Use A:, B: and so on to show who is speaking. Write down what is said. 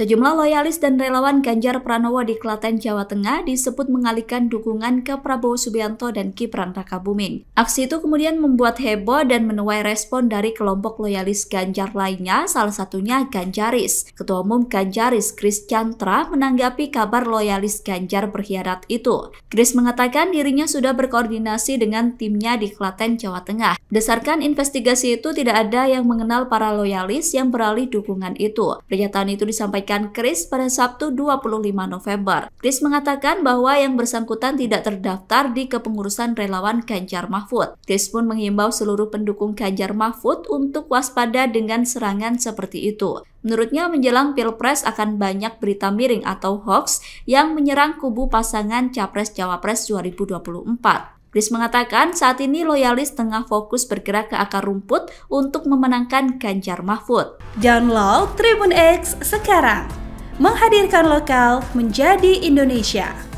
A: Sejumlah loyalis dan relawan Ganjar Pranowo di Klaten, Jawa Tengah disebut mengalihkan dukungan ke Prabowo Subianto dan Kipran Raka Buming. Aksi itu kemudian membuat heboh dan menuai respon dari kelompok loyalis Ganjar lainnya, salah satunya Ganjaris. Ketua Umum Ganjaris, Chris Chantra, menanggapi kabar loyalis Ganjar berkhianat itu. Chris mengatakan dirinya sudah berkoordinasi dengan timnya di Klaten, Jawa Tengah. Berdasarkan investigasi itu, tidak ada yang mengenal para loyalis yang beralih dukungan itu. Pernyataan itu disampaikan disampaikan Chris pada Sabtu 25 November. Chris mengatakan bahwa yang bersangkutan tidak terdaftar di kepengurusan relawan Ganjar Mahfud. Chris pun menghimbau seluruh pendukung Ganjar Mahfud untuk waspada dengan serangan seperti itu. Menurutnya, menjelang Pilpres akan banyak berita miring atau hoax yang menyerang kubu pasangan Capres-Cawapres 2024. Chris mengatakan saat ini loyalis tengah fokus bergerak ke akar rumput untuk memenangkan Ganjar Mahfud. Download Tribun X sekarang,
B: menghadirkan lokal menjadi Indonesia.